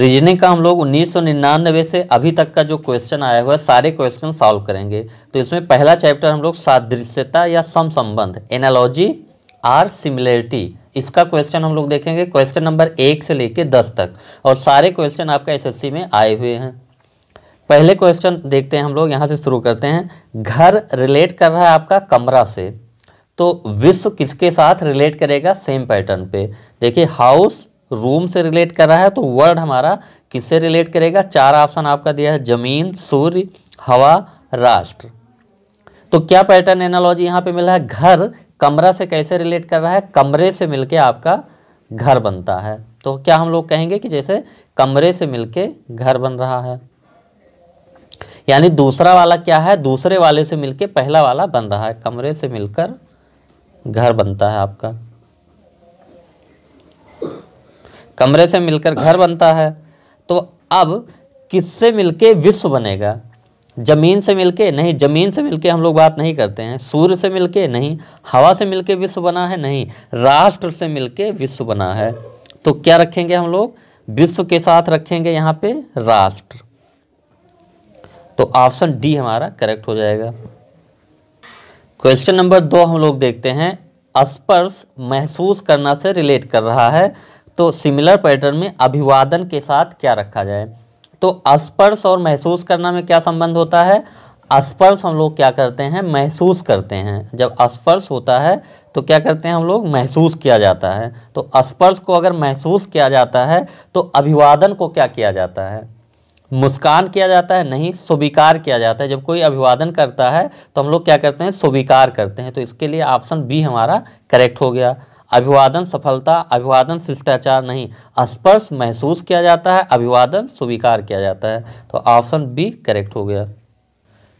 reasoning का हम लोग 1999 से अभी तक का जो क्वेश्चन आया हुआ है सारे क्वेश्चन सॉल्व करेंगे तो इसमें पहला चैप्टर हम लोग सादृश्यता या सम संबंध एनालॉजी आर सिमिलरिटी इसका क्वेश्चन हम लोग देखेंगे क्वेश्चन नंबर एक से लेकर दस तक और सारे क्वेश्चन आपका एसएससी में आए हुए हैं पहले क्वेश्चन देखते हैं हम लोग यहाँ से शुरू करते हैं घर रिलेट कर रहा है आपका कमरा से तो विश्व किसके साथ रिलेट करेगा सेम पैटर्न पे देखिए हाउस रूम से रिलेट कर रहा है तो वर्ड हमारा किससे रिलेट करेगा चार ऑप्शन आपका दिया है जमीन सूर्य हवा राष्ट्र तो क्या पैटर्न एनोलॉजी यहाँ पे मिला है घर कमरा से कैसे रिलेट कर रहा है कमरे से मिलके आपका घर बनता है तो क्या हम लोग कहेंगे कि जैसे कमरे से मिलके घर बन रहा है यानी दूसरा वाला क्या है दूसरे वाले से मिलके पहला वाला बन रहा है कमरे से मिलकर घर बनता है आपका कमरे से मिलकर घर बनता है तो अब किससे मिलके विश्व बनेगा ज़मीन से मिलके नहीं ज़मीन से मिलके हम लोग बात नहीं करते हैं सूर्य से मिलके नहीं हवा से मिलके विश्व बना है नहीं राष्ट्र से मिलके विश्व बना है तो क्या रखेंगे हम लोग विश्व के साथ रखेंगे यहाँ पे राष्ट्र तो ऑप्शन डी हमारा करेक्ट हो जाएगा क्वेश्चन नंबर दो हम लोग देखते हैं स्पर्श महसूस करना से रिलेट कर रहा है तो सिमिलर पैटर्न में अभिवादन के साथ क्या रखा जाए तो स्पर्श और महसूस करना में क्या संबंध होता है स्पर्श हम लोग क्या करते हैं महसूस करते हैं जब स्पर्श होता है तो क्या करते हैं हम लोग महसूस किया जाता है तो स्पर्श को अगर महसूस किया जाता है तो अभिवादन को क्या किया जाता है मुस्कान किया जाता है नहीं स्वीकार किया जाता है जब कोई अभिवादन करता है तो हम लोग क्या करते हैं स्वीकार करते हैं तो इसके लिए ऑप्शन बी हमारा करेक्ट हो गया अभिवादन सफलता अभिवादन शिष्टाचार नहीं स्पर्श महसूस किया जाता है अभिवादन स्वीकार किया जाता है तो ऑप्शन बी करेक्ट हो गया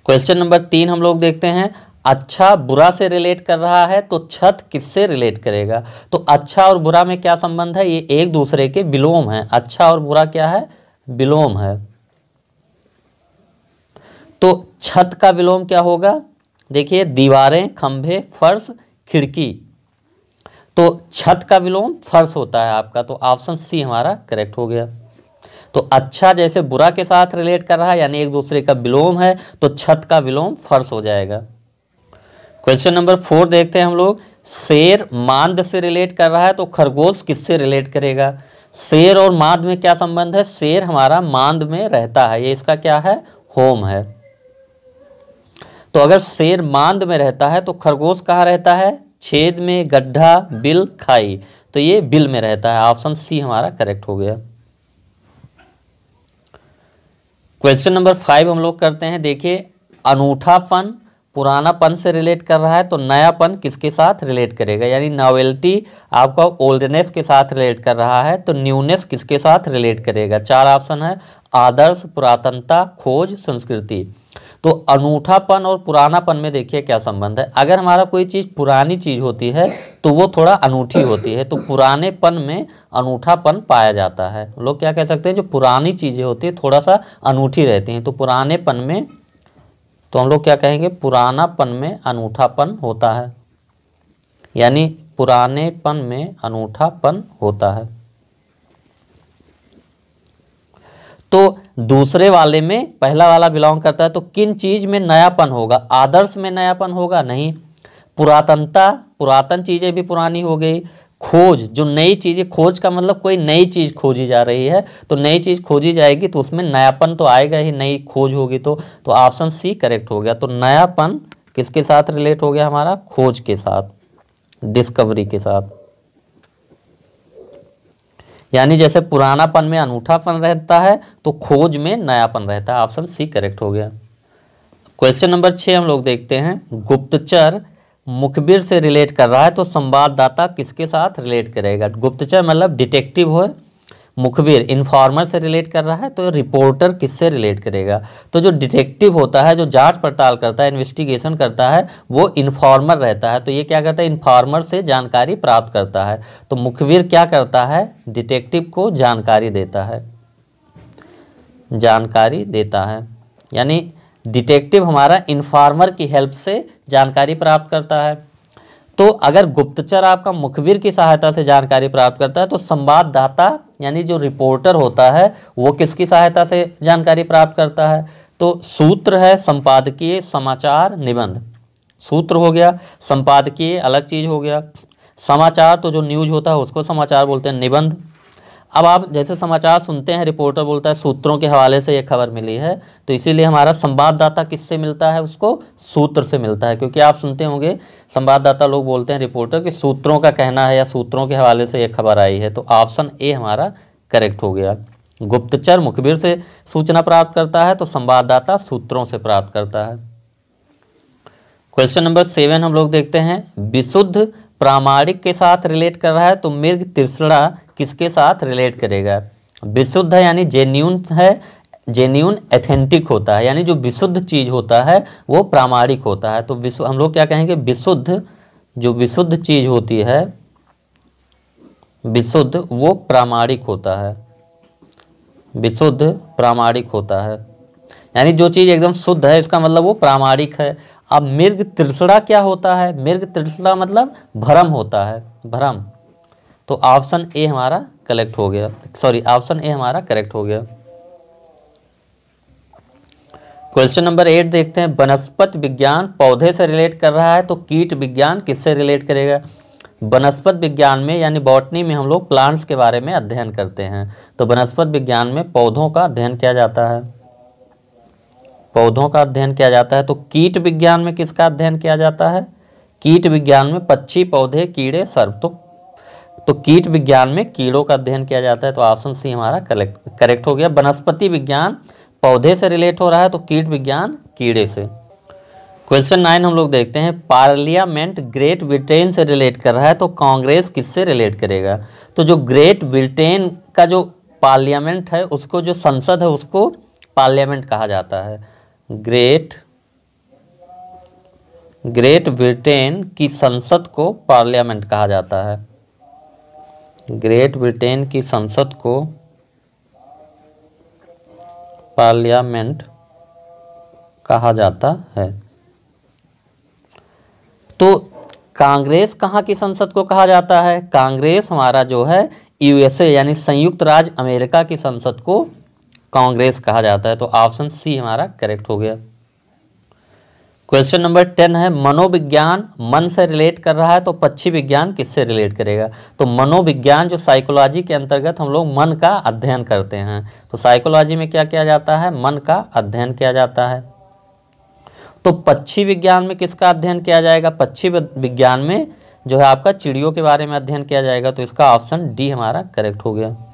क्वेश्चन नंबर तीन हम लोग देखते हैं अच्छा बुरा से रिलेट कर रहा है तो छत किससे रिलेट करेगा तो अच्छा और बुरा में क्या संबंध है ये एक दूसरे के विलोम है अच्छा और बुरा क्या है विलोम है तो छत का विलोम क्या होगा देखिए दीवारें खंभे फर्श खिड़की तो छत का विलोम फर्श होता है आपका तो ऑप्शन सी हमारा करेक्ट हो गया तो अच्छा जैसे बुरा के साथ रिलेट कर रहा है यानी एक दूसरे का विलोम है तो छत का विलोम फर्श हो जाएगा क्वेश्चन नंबर फोर देखते हैं हम लोग शेर मांद से रिलेट कर रहा है तो खरगोश किससे रिलेट करेगा शेर और मांद में क्या संबंध है शेर हमारा मांद में रहता है ये इसका क्या है होम है तो अगर शेर मांद में रहता है तो खरगोश कहाँ रहता है छेद में गड्ढा बिल खाई तो ये बिल में रहता है ऑप्शन सी हमारा करेक्ट हो गया क्वेश्चन नंबर फाइव हम लोग करते हैं देखिए अनूठापन पुरानापन से रिलेट कर रहा है तो नयापन किसके साथ रिलेट करेगा यानी नॉवेल्टी आपका ओल्डनेस के साथ रिलेट कर रहा है तो न्यूनेस किसके साथ रिलेट करेगा चार ऑप्शन है आदर्श पुरातनता खोज संस्कृति तो अनूठापन और पुरानापन में देखिए क्या संबंध है अगर हमारा कोई चीज़ पुरानी चीज़ होती है तो वो थोड़ा अनूठी होती है तो पुरानेपन में अनूठापन पाया जाता है लोग क्या कह सकते हैं जो पुरानी चीज़ें होती है थोड़ा सा अनूठी रहती हैं तो पुरानेपन में तो हम लोग क्या कहेंगे पुरानापन में अनूठापन होता है यानी पुरानेपन में अनूठापन होता है दूसरे वाले में पहला वाला बिलोंग करता है तो किन चीज़ में नयापन होगा आदर्श में नयापन होगा नहीं पुरातनता पुरातन चीज़ें भी पुरानी हो गई खोज जो नई चीज़ें खोज का मतलब कोई नई चीज़ खोजी जा रही है तो नई चीज़ खोजी जाएगी तो उसमें नयापन तो आएगा ही नई खोज होगी तो तो ऑप्शन सी करेक्ट हो गया तो नयापन किसके साथ रिलेट हो गया हमारा खोज के साथ डिस्कवरी के साथ यानी जैसे पुरानापन में अनूठापन रहता है तो खोज में नयापन रहता है ऑप्शन सी करेक्ट हो गया क्वेश्चन नंबर छः हम लोग देखते हैं गुप्तचर मुखबिर से रिलेट कर रहा है तो संवाददाता किसके साथ रिलेट करेगा गुप्तचर मतलब डिटेक्टिव हो मुखबिर इन्फॉर्मर से रिलेट कर रहा है तो रिपोर्टर किससे रिलेट करेगा तो जो डिटेक्टिव होता है जो जांच पड़ताल करता है इन्वेस्टिगेशन करता है वो इन्फॉर्मर रहता है तो ये क्या करता है इन्फॉर्मर से जानकारी प्राप्त करता है तो मुखबिर क्या करता है डिटेक्टिव को जानकारी देता है जानकारी देता है यानी डिटेक्टिव हमारा इन्फॉर्मर की हेल्प से जानकारी प्राप्त करता है तो अगर गुप्तचर आपका मुखबिर की सहायता से जानकारी प्राप्त करता है तो संवाददाता यानी जो रिपोर्टर होता है वो किसकी सहायता से जानकारी प्राप्त करता है तो सूत्र है संपादकीय समाचार निबंध सूत्र हो गया संपादकीय अलग चीज़ हो गया समाचार तो जो न्यूज होता है उसको समाचार बोलते हैं निबंध अब आप जैसे समाचार सुनते हैं रिपोर्टर बोलता है सूत्रों के हवाले से ये खबर मिली है तो इसीलिए हमारा संवाददाता किससे मिलता है उसको सूत्र से मिलता है क्योंकि आप सुनते होंगे संवाददाता लोग बोलते हैं रिपोर्टर कि सूत्रों का कहना है या सूत्रों के हवाले से ये खबर आई है तो ऑप्शन ए हमारा करेक्ट हो गया गुप्तचर मुखबिर से सूचना प्राप्त करता है तो संवाददाता सूत्रों से प्राप्त करता है क्वेश्चन नंबर सेवन हम लोग देखते हैं विशुद्ध प्रामाणिक के साथ रिलेट कर रहा है तो मृग तिरसड़ा किसके साथ रिलेट करेगा विशुद्ध यानी जेन्यून है जेन्यून एथेंटिक होता है यानी जो विशुद्ध चीज होता है वो प्रामाणिक होता है तो विशु हम लोग क्या कहेंगे विशुद्ध जो विशुद्ध चीज होती है विशुद्ध वो प्रामाणिक होता है विशुद्ध प्रामाणिक होता है यानी जो चीज़ एकदम शुद्ध है इसका मतलब वो प्रामाणिक है अब मृग तृष्णा क्या होता है मृग तृष्णा मतलब भ्रम होता है भ्रम तो ऑप्शन ए हमारा कलेक्ट हो गया सॉरी ऑप्शन ए हमारा करेक्ट हो गया क्वेश्चन नंबर एट देखते हैं वनस्पत विज्ञान पौधे से रिलेट कर रहा है तो कीट विज्ञान किससे रिलेट करेगा वनस्पत विज्ञान में यानी बॉटनी में हम लोग प्लांट्स के बारे में अध्ययन करते हैं तो वनस्पत विज्ञान में पौधों का अध्ययन किया जाता है पौधों का अध्ययन किया जाता है तो कीट विज्ञान में किसका अध्ययन किया जाता है कीट विज्ञान में पक्षी पौधे कीड़े सर्व तो तो कीट विज्ञान में कीड़ों का अध्ययन किया जाता है तो ऑप्शन सी हमारा करेक्ट करेक्ट हो गया वनस्पति विज्ञान पौधे से रिलेट हो रहा है तो कीट विज्ञान कीड़े से क्वेश्चन नाइन हम लोग देखते हैं पार्लियामेंट ग्रेट ब्रिटेन से रिलेट कर रहा है तो कांग्रेस किससे रिलेट करेगा तो जो ग्रेट ब्रिटेन का जो पार्लियामेंट है उसको जो संसद है उसको पार्लियामेंट कहा जाता है ग्रेट ग्रेट ब्रिटेन की संसद को पार्लियामेंट कहा जाता है ग्रेट ब्रिटेन की संसद को पार्लियामेंट कहा जाता है तो कांग्रेस कहाँ की संसद को कहा जाता है कांग्रेस हमारा जो है यूएसए यानी संयुक्त राज्य अमेरिका की संसद को कांग्रेस कहा जाता है तो ऑप्शन सी हमारा करेक्ट हो गया क्वेश्चन नंबर टेन है मनोविज्ञान मन से रिलेट कर रहा है तो पक्षी विज्ञान किससे रिलेट करेगा तो मनोविज्ञान जो साइकोलॉजी के अंतर्गत हम लोग मन का अध्ययन करते हैं तो साइकोलॉजी में क्या किया जाता है मन का अध्ययन किया जाता है तो पक्षी विज्ञान में किसका अध्ययन किया जाएगा पक्षी विज्ञान में जो है आपका चिड़ियों के बारे में अध्ययन किया जाएगा तो इसका ऑप्शन डी हमारा करेक्ट हो गया